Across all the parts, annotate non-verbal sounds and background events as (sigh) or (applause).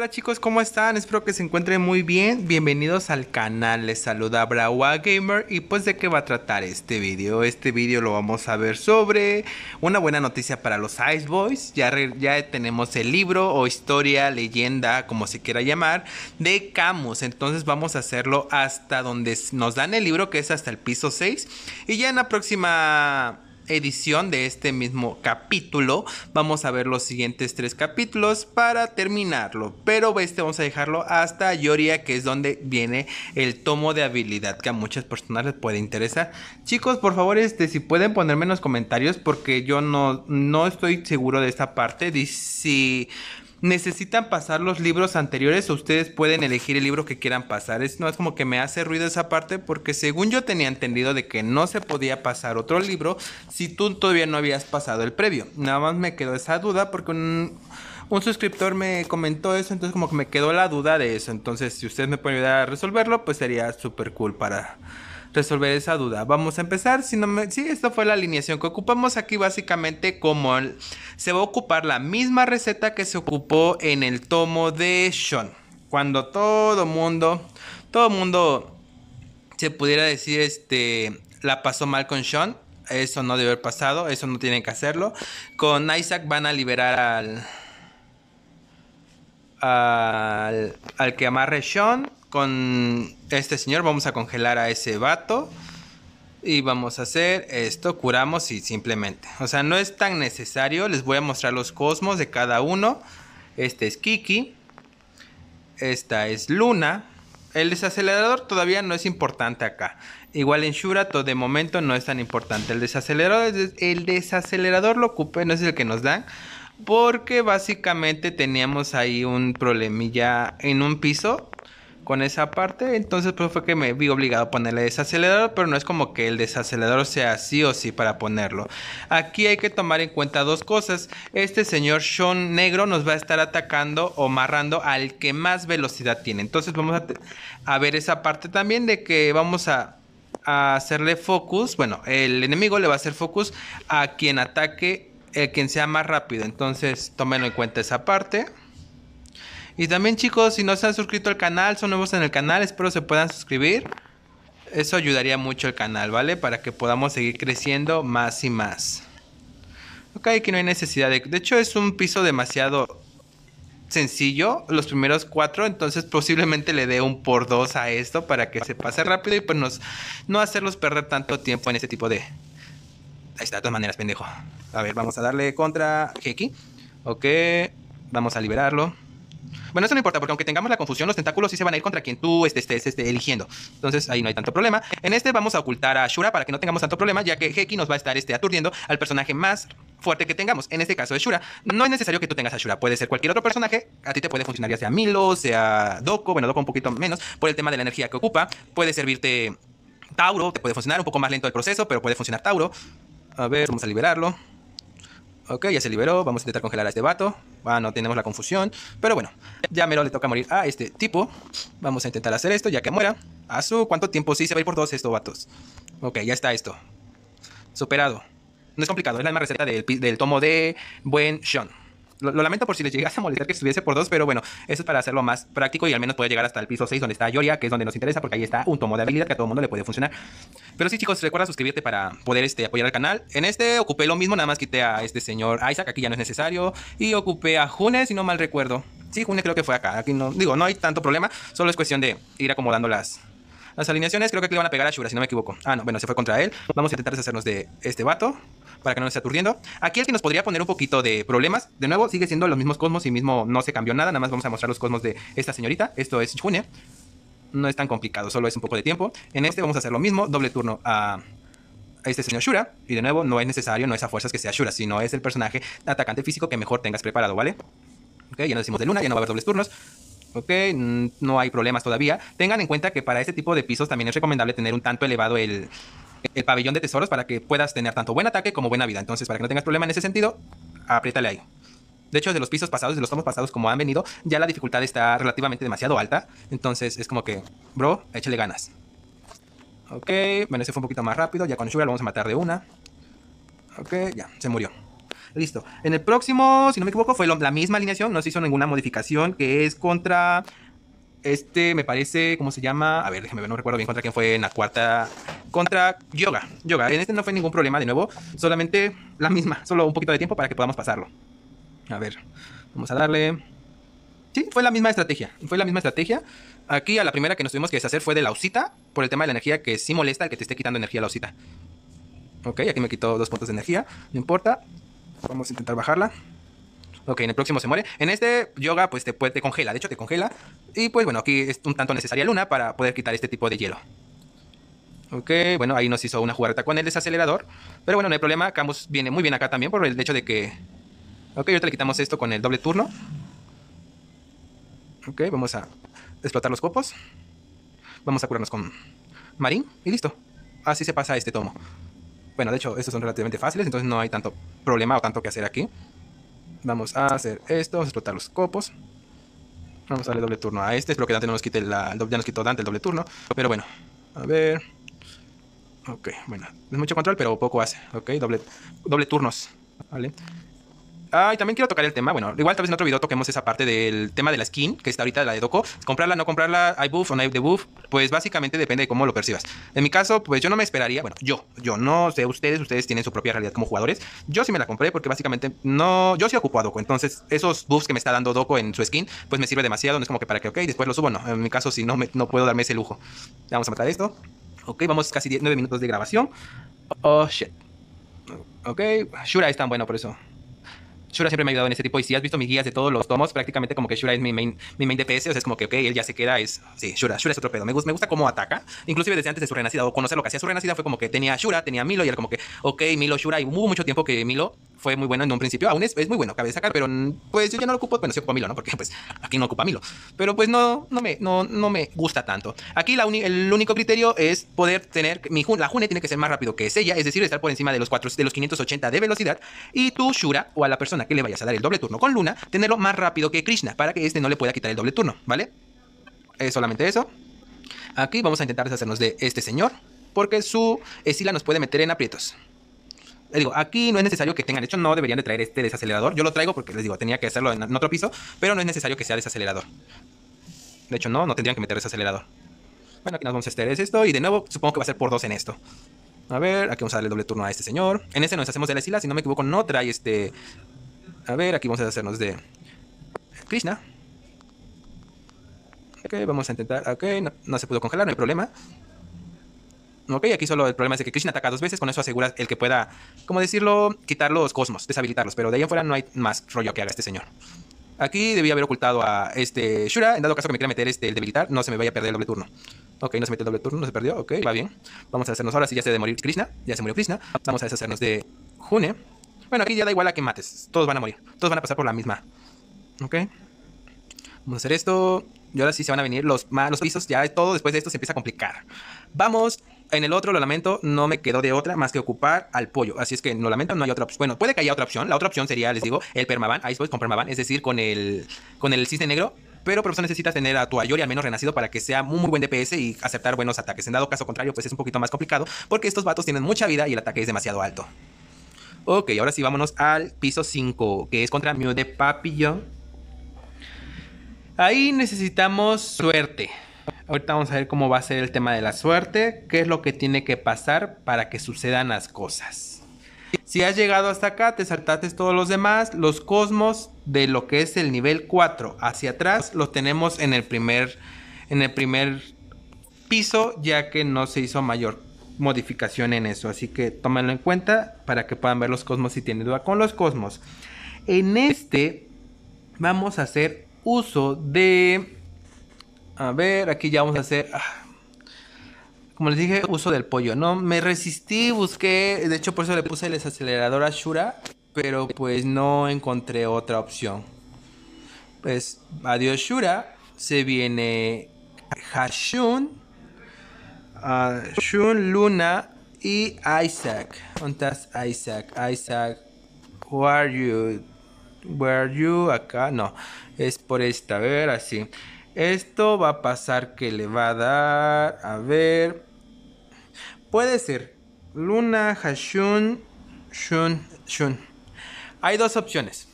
Hola chicos, ¿cómo están? Espero que se encuentren muy bien. Bienvenidos al canal, les saluda Brawa Gamer y pues de qué va a tratar este video. Este video lo vamos a ver sobre una buena noticia para los Ice Boys. Ya, ya tenemos el libro o historia, leyenda, como se quiera llamar, de Camus. Entonces vamos a hacerlo hasta donde nos dan el libro, que es hasta el piso 6. Y ya en la próxima edición de este mismo capítulo. Vamos a ver los siguientes tres capítulos para terminarlo. Pero este vamos a dejarlo hasta Yoria, que es donde viene el tomo de habilidad que a muchas personas les puede interesar. Chicos, por favor, este, si pueden ponerme en los comentarios, porque yo no, no estoy seguro de esta parte. Si necesitan pasar los libros anteriores o ustedes pueden elegir el libro que quieran pasar. Es, no es como que me hace ruido esa parte porque según yo tenía entendido de que no se podía pasar otro libro si tú todavía no habías pasado el previo. Nada más me quedó esa duda porque un, un suscriptor me comentó eso, entonces como que me quedó la duda de eso. Entonces si ustedes me pueden ayudar a resolverlo, pues sería súper cool para resolver esa duda. Vamos a empezar. Si Sí, esta fue la alineación que ocupamos aquí básicamente como se va a ocupar la misma receta que se ocupó en el tomo de Sean. Cuando todo mundo, todo mundo se pudiera decir, este, la pasó mal con Sean. Eso no debe haber pasado, eso no tienen que hacerlo. Con Isaac van a liberar al... Al, al que amarre Sean con este señor, vamos a congelar a ese vato y vamos a hacer esto, curamos y simplemente. O sea, no es tan necesario, les voy a mostrar los cosmos de cada uno. Este es Kiki, esta es Luna. El desacelerador todavía no es importante acá. Igual en Shurato de momento no es tan importante. El desacelerador, el desacelerador lo ocupe. no es el que nos dan. Porque básicamente teníamos ahí un problemilla en un piso con esa parte. Entonces, pues fue que me vi obligado a ponerle desacelerador, pero no es como que el desacelerador sea así o sí para ponerlo. Aquí hay que tomar en cuenta dos cosas. Este señor Sean Negro nos va a estar atacando o marrando al que más velocidad tiene. Entonces, vamos a, ver esa parte también de que vamos a hacerle focus, bueno, el enemigo le va a hacer focus a quien ataque, quien sea más rápido. Entonces, tómenlo en cuenta esa parte. Y también chicos, si no se han suscrito al canal, son nuevos en el canal, espero se puedan suscribir. Eso ayudaría mucho al canal, ¿vale? Para que podamos seguir creciendo más y más. Ok, aquí no hay necesidad de... De hecho es un piso demasiado sencillo, los primeros cuatro, entonces posiblemente le dé un por dos a esto para que se pase rápido y pues nos, no hacerlos perder tanto tiempo en este tipo de... Ahí está, de todas maneras, pendejo. A ver, vamos a darle contra Heki. Ok, vamos a liberarlo. Bueno, eso no importa, porque aunque tengamos la confusión, los tentáculos sí se van a ir contra quien tú este, estés, este, eligiendo. Entonces ahí no hay tanto problema. En este vamos a ocultar a Shura para que no tengamos tanto problema, ya que Heki nos va a estar este, aturdiendo al personaje más fuerte que tengamos. En este caso es Shura. No es necesario que tú tengas a Shura. Puede ser cualquier otro personaje. A ti te puede funcionar ya sea Milo, sea Doko. Bueno, Doko un poquito menos por el tema de la energía que ocupa. Puede servirte Tauro. Te puede funcionar un poco más lento el proceso, pero puede funcionar Tauro. A ver, vamos a liberarlo. Ok, ya se liberó. Vamos a intentar congelar a este vato. Ah, no tenemos la confusión. Pero bueno, ya mero le toca morir a este tipo. Vamos a intentar hacer esto ya que muera. A su cuánto tiempo sí se va a ir por dos estos vatos. Ok, ya está esto. Superado. No es complicado, es la misma receta del, del tomo de Buen Sean. Lo, lamento por si les llegase a molestar que estuviese por dos, pero bueno, eso es para hacerlo más práctico y al menos puede llegar hasta el piso 6 donde está Yoria, que es donde nos interesa porque ahí está un tomo de habilidad que a todo el mundo le puede funcionar. Pero sí, chicos, recuerda suscribirte para poder este, apoyar al canal. En este ocupé lo mismo, nada más quité a este señor Isaac, aquí ya no es necesario, y ocupé a Junes, si no mal recuerdo. Sí, Junes creo que fue acá. Aquí no, digo, no hay tanto problema, solo es cuestión de ir acomodando las, las alineaciones. Creo que le van a pegar a Shura, si no me equivoco. Ah, no, bueno, se fue contra él. Vamos a intentar deshacernos de este vato para que no nos esté aturdiendo. Aquí es que nos podría poner un poquito de problemas, de nuevo, sigue siendo los mismos cosmos y mismo no se cambió nada, nada más vamos a mostrar los cosmos de esta señorita, esto es Shune. No es tan complicado, solo es un poco de tiempo. En este vamos a hacer lo mismo, doble turno a este señor Shura. Y de nuevo, no es necesario, no es a fuerzas que sea Shura, sino es el personaje atacante físico que mejor tengas preparado, ¿vale? Ok, ya nos decimos de luna, ya no va a haber dobles turnos. Ok, no hay problemas todavía. Tengan en cuenta que para este tipo de pisos también es recomendable tener un tanto elevado el, el pabellón de tesoros para que puedas tener tanto buen ataque como buena vida. Entonces, para que no tengas problema en ese sentido, apriétale ahí. De hecho, de los pisos pasados, de los tomos pasados como han venido, ya la dificultad está relativamente demasiado alta. Entonces es como que, bro, échale ganas. Ok, bueno, ese fue un poquito más rápido. Ya con Shura lo vamos a matar de una. Ok, ya, se murió. Listo. En el próximo, si no me equivoco, fue la misma alineación. No se hizo ninguna modificación que es contra... Este, me parece, ¿cómo se llama? A ver, déjame ver, no recuerdo bien contra quién fue en la cuarta contra Yoga. Yoga, en este no fue ningún problema de nuevo, solamente la misma, (laughs) solo un poquito de tiempo para que podamos pasarlo. A ver, vamos a darle... Sí, fue la misma estrategia, fue la misma estrategia. Aquí a la primera que nos tuvimos que deshacer fue de la osita, por el tema de la energía que sí molesta el que te esté quitando energía la osita. Ok, aquí me quitó dos puntos de energía, no importa. Vamos a intentar bajarla. Ok, en el próximo se muere. En este yoga, pues te, te congela. De hecho, te congela. Y pues bueno, aquí es un tanto necesaria luna para poder quitar este tipo de hielo. Ok, bueno, ahí nos hizo una jugareta con el desacelerador. Pero bueno, no hay problema. Camus viene muy bien acá también por el hecho de que... Ok, ahorita le quitamos esto con el doble turno. Ok, vamos a explotar los copos. Vamos a curarnos con Marín y listo. Así se pasa este tomo. Bueno, de hecho, estos son relativamente fáciles, entonces no hay tanto problema o tanto que hacer aquí. Vamos a hacer esto, explotar los copos. Vamos a darle doble turno a este. Espero que Dante no nos quite Ya nos quitó Dante el doble turno. Pero bueno, a ver... Ok, bueno. Es mucho control, pero poco hace. Ok, doble, doble turnos. Vale. Ah, y también quiero tocar el tema. Bueno, igual tal vez en otro video toquemos esa parte del tema de la skin, que está ahorita la de Doco. Comprarla, no comprarla, hay buff o no hay buff, pues básicamente depende de cómo lo percibas. En mi caso, pues yo no me esperaría, bueno, yo, yo no sé ustedes, ustedes tienen su propia realidad como jugadores. Yo sí me la compré porque básicamente no, yo sí ocupo a Doco. Entonces, esos buffs que me está dando Doco en su skin, pues me sirve demasiado. No es como que para que, ok, después lo subo, no. En mi caso, si sí, no, me, no puedo darme ese lujo. Vamos a matar esto. Ok, vamos casi 9 minutos de grabación. Oh, shit. Ok, Shura es tan bueno por eso. Shura siempre me ha ayudado en ese tipo. Y si has visto mis guías de todos los tomos, prácticamente como que Shura es mi main, mi main DPS. O sea, es como que, ok, él ya se queda. Es, sí, Shura, Shura es otro pedo. Me, gusta, me gusta cómo ataca. Inclusive desde antes de su renacida, o conocer lo que hacía su renacida, fue como que tenía Shura, tenía Milo, y era como que, ok, Milo, Shura. Y hubo mucho tiempo que Milo fue muy bueno en un principio. Aún es, muy bueno, cabe sacar pero mm, pues yo ya no lo ocupo. Bueno, sí ocupo Milo, ¿no? Porque pues aquí no ocupa Milo. Pero pues no, no, me, no, no me gusta tanto. Aquí el único criterio es poder tener. Mi, la June tiene que ser más rápido que ella, es decir, estar por encima de los, 4, de los 580 de velocidad. Y tú, Shura, o a la persona que le vayas a dar el doble turno con Luna, tenerlo más rápido que Krishna, para que este no le pueda quitar el doble turno, ¿vale? Es solamente eso. Aquí vamos a intentar deshacernos de este señor, porque su escila nos puede meter en aprietos. Les digo, aquí no es necesario que tengan, de hecho no deberían de traer este desacelerador. Yo lo traigo porque les digo, tenía que hacerlo en otro piso, pero no es necesario que sea desacelerador. De hecho no, no tendrían que meter desacelerador. Bueno, aquí nos vamos a Es esto y de nuevo supongo que va a ser por dos en esto. A ver, aquí vamos a darle doble turno a este señor. En ese nos hacemos de la isla, si no me equivoco no trae este a ver, aquí vamos a deshacernos de Krishna. Ok, vamos a intentar. Ok, no, se pudo congelar, no hay problema. Ok, aquí solo el problema es que Krishna ataca dos veces, con eso asegura el que pueda, como decirlo, quitar los cosmos, deshabilitarlos, pero de ahí en fuera no hay más rollo que haga este señor. Aquí debía haber ocultado a este Shura, en dado caso que me quiera meter este, el debilitar, no se me vaya a perder el doble turno. Ok, no se mete el doble turno, no se perdió, ok, va bien. Vamos a hacernos ahora, si ya se de morir Krishna, ya se murió Krishna. Vamos a deshacernos de June. Bueno, aquí ya da igual a que mates. Todos van a morir. Todos van a pasar por la misma. ¿Ok? Vamos a hacer esto. Y ahora sí se van a venir los, los pisos. Ya todo después de esto se empieza a complicar. Vamos. En el otro, lo lamento, no me quedó de otra más que ocupar al pollo. Así es que lo lamento, no hay otra opción. Bueno, puede que haya otra opción. La otra opción sería, les digo, el permaban, ahí puedes con permaban, es decir, con el, con el cisne negro. Pero por eso necesitas tener a tu Ayori al menos renacido para que sea muy, muy buen DPS y aceptar buenos ataques. En dado caso contrario, pues es un poquito más complicado porque estos vatos tienen mucha vida y el ataque es demasiado alto. Ok, ahora sí vámonos al piso 5, que es contra Mew de Papillon. Ahí necesitamos suerte. Ahorita vamos a ver cómo va a ser el tema de la suerte, qué es lo que tiene que pasar para que sucedan las cosas. Si has llegado hasta acá, te saltaste todos los demás, los cosmos de lo que es el nivel 4 hacia atrás los tenemos en el primer en el primer piso ya que no se hizo mayor modificación en eso. Así que tómenlo en cuenta para que puedan ver los cosmos si tienen duda con los cosmos. En este vamos a hacer uso de... A ver, aquí ya vamos a hacer... Ah, como les dije, uso del pollo, ¿no? Me resistí, busqué, de hecho por eso le puse el desacelerador a Shura, pero pues no encontré otra opción. Pues adiós Shura, se viene Hashun, a ah, Shun, Luna y Isaac. ¿Dónde estás, Isaac? Isaac, Where are you? Where are you? Acá, no. Es por esta, a ver, así. Esto va a pasar que le va a dar, a ver. Puede ser Luna, Hashun, Shun, Shun. Hay dos opciones.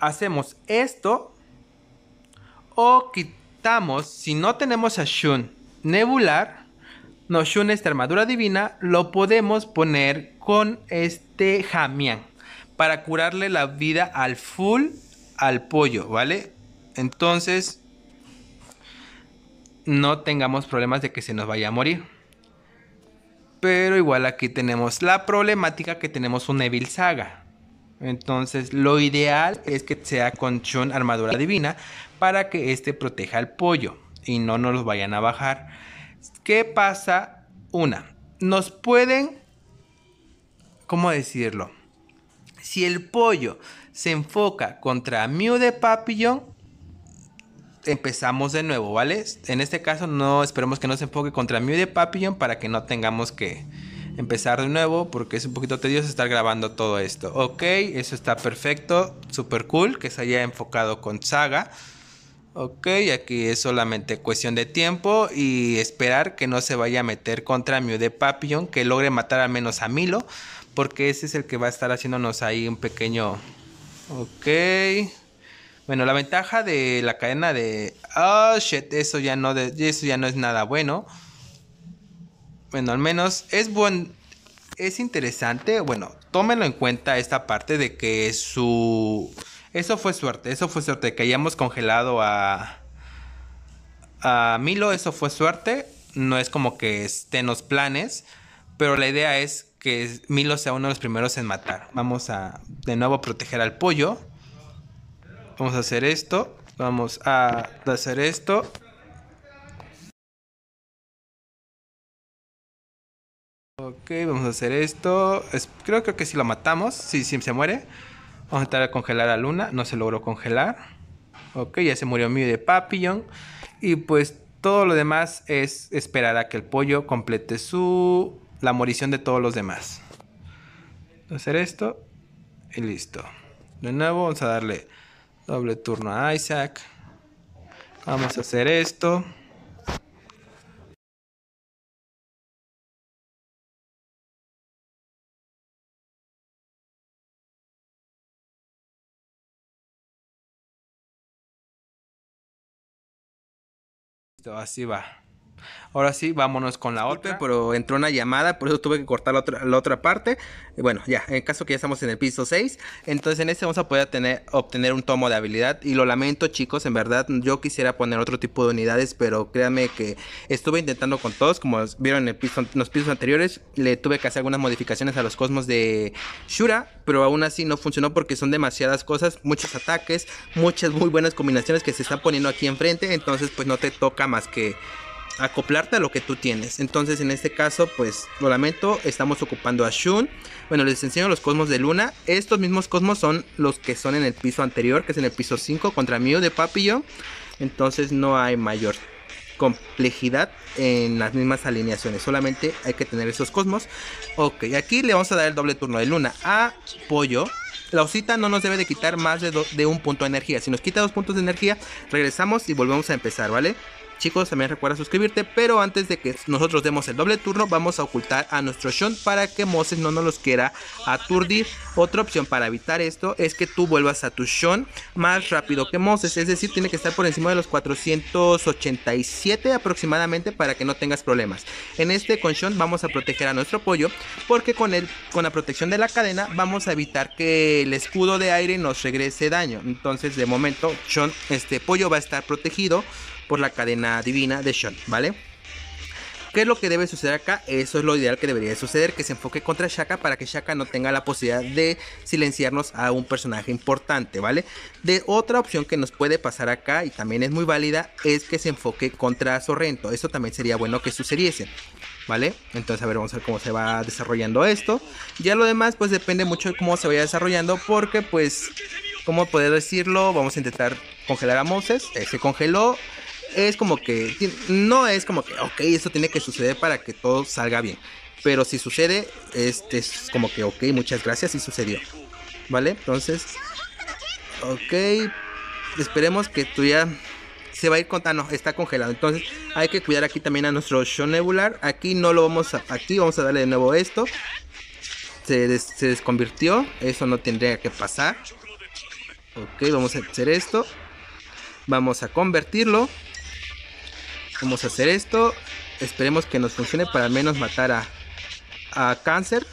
Hacemos esto o quitamos si no tenemos a Shun nebular, no Shun esta armadura divina, lo podemos poner con este Jamian para curarle la vida al full al pollo, ¿vale? Entonces, no tengamos problemas de que se nos vaya a morir. Pero igual aquí tenemos la problemática que tenemos un Evil Saga. Entonces, lo ideal es que sea con chun armadura divina para que este proteja al pollo y no nos los vayan a bajar. ¿Qué pasa? Una, nos pueden, ¿cómo decirlo? Si el pollo se enfoca contra Mew de Papillon, empezamos de nuevo, ¿vale? En este caso no esperemos que no se enfoque contra Mew de Papillon para que no tengamos que, empezar de nuevo porque es un poquito tedioso estar grabando todo esto. Ok, eso está perfecto, super cool que se haya enfocado con Saga. Ok, aquí es solamente cuestión de tiempo y esperar que no se vaya a meter contra Mew de Papillon, que logre matar al menos a Milo, porque ese es el que va a estar haciéndonos ahí un pequeño... Ok... Bueno, la ventaja de la cadena de... Oh, shit, eso ya no, de... eso ya no es nada bueno. Bueno, al menos es buen, es interesante, bueno, tómenlo en cuenta esta parte de que su... Eso fue suerte, eso fue suerte, que hayamos congelado a... A Milo, eso fue suerte, no es como que estén los planes, pero la idea es que Milo sea uno de los primeros en matar. Vamos a de nuevo proteger al pollo. Vamos a hacer esto, vamos a hacer esto Ok, vamos a hacer esto. creo, que si lo matamos, si, si se muere. Vamos a intentar congelar a Luna. No se logró congelar. Ok, ya se murió mío de Papillon. Y pues todo lo demás es esperar a que el pollo complete su... La morición de todos los demás. Vamos a hacer esto. Y listo. De nuevo vamos a darle doble turno a Isaac. Vamos a hacer esto. Listo, así va. Ahora sí, vámonos con la otra. Pero entró una llamada, por eso tuve que cortar la otra, parte. Bueno, ya, en caso que ya estamos en el piso 6, entonces en este vamos a poder tener, obtener un tomo de habilidad. Y lo lamento, chicos, en verdad, yo quisiera poner otro tipo de unidades, pero créanme que estuve intentando con todos, como vieron en los pisos anteriores, le tuve que hacer algunas modificaciones a los cosmos de Shura, pero aún así no funcionó porque son demasiadas cosas, muchos ataques, muchas muy buenas combinaciones que se están poniendo aquí enfrente, entonces pues no te toca más que acoplarte a lo que tú tienes. Entonces, en este caso, pues lo lamento, estamos ocupando a Shun. Bueno, les enseño los cosmos de Luna. Estos mismos cosmos son los que son en el piso anterior, que es en el piso 5 contra mío de Papillo Entonces, no hay mayor complejidad en las mismas alineaciones. Solamente hay que tener esos cosmos. Ok, aquí le vamos a dar el doble turno de Luna a Pollo. La osita no nos debe de quitar más de, de un punto de energía. Si nos quita dos puntos de energía, regresamos y volvemos a empezar, ¿vale? Chicos, también recuerda suscribirte, pero antes de que nosotros demos el doble turno, vamos a ocultar a nuestro Shon para que Moses no nos los quiera aturdir. Otra opción para evitar esto es que tú vuelvas a tu Shon más rápido que Moses, es decir, tiene que estar por encima de los 487 aproximadamente para que no tengas problemas. En este con Shon vamos a proteger a nuestro pollo porque con, con la protección de la cadena vamos a evitar que el escudo de aire nos regrese daño. Entonces, de momento, Shon, este pollo va a estar protegido por la cadena divina de Sean, ¿vale? ¿Qué es lo que debe suceder acá? Eso es lo ideal que debería suceder, que se enfoque contra Shaka para que Shaka no tenga la posibilidad de silenciarnos a un personaje importante, ¿vale? De otra opción que nos puede pasar acá y también es muy válida es que se enfoque contra Sorrento. Eso también sería bueno que sucediese. ¿Vale? Entonces, a ver, vamos a ver cómo se va desarrollando esto. Ya lo demás, pues depende mucho de cómo se vaya desarrollando. Porque, pues, Como poder decirlo? Vamos a intentar congelar a Moses. se congeló es como que, no es como que, ok, esto tiene que suceder para que todo salga bien. Pero si sucede, este es como que, ok, muchas gracias, y sucedió. ¿Vale? Entonces, ok, esperemos que tú ya se va a ir contando, ah, no, está congelado. Entonces hay que cuidar aquí también a nuestro Show Nebular. Aquí no lo vamos a, aquí vamos a darle de nuevo esto. Se, se desconvirtió, eso no tendría que pasar. Ok, vamos a hacer esto. Vamos a convertirlo. Vamos a hacer esto. Esperemos que nos funcione para al menos matar a, Cáncer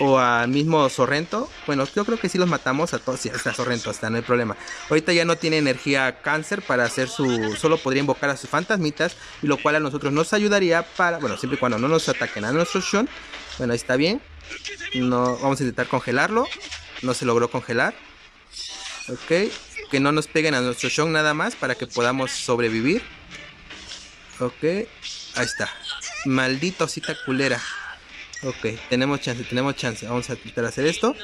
o al mismo Sorrento. Bueno, yo creo que sí los matamos a todos. si hasta Sorrento, hasta no hay problema. Ahorita ya no tiene energía Cáncer para hacer su. Solo podría invocar a sus fantasmitas, y lo cual a nosotros nos ayudaría para. Bueno, siempre y cuando no nos ataquen a nuestro Shun. Bueno, ahí está bien. No, vamos a intentar congelarlo. No se logró congelar. Ok. Que no nos peguen a nuestro Shun nada más para que podamos sobrevivir. Ok, ahí está. Maldito cita culera. Ok, tenemos chance, tenemos chance. Vamos a intentar hacer esto.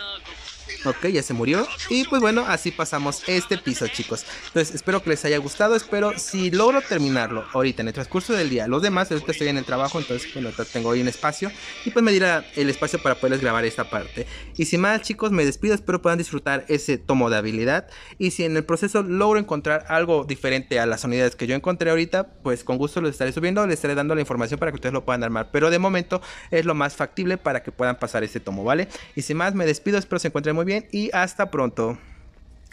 Ok, ya se murió. Y pues bueno, así pasamos este piso, chicos. Entonces, espero que les haya gustado. Espero si logro terminarlo ahorita en el transcurso del día. Los demás, ahorita estoy en el trabajo, entonces, bueno, tengo hoy un espacio. Y pues me dirá el espacio para poderles grabar esta parte. Y sin más, chicos, me despido. Espero puedan disfrutar ese tomo de habilidad. Y si en el proceso logro encontrar algo diferente a las unidades que yo encontré ahorita, pues con gusto les estaré subiendo. Les estaré dando la información para que ustedes lo puedan armar. Pero de momento es lo más factible para que puedan pasar ese tomo, ¿vale? Y sin más, me despido. Espero se encuentren bien y hasta pronto.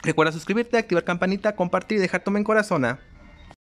Recuerda suscribirte, activar campanita, compartir y dejar tu en corazón. ¿ah?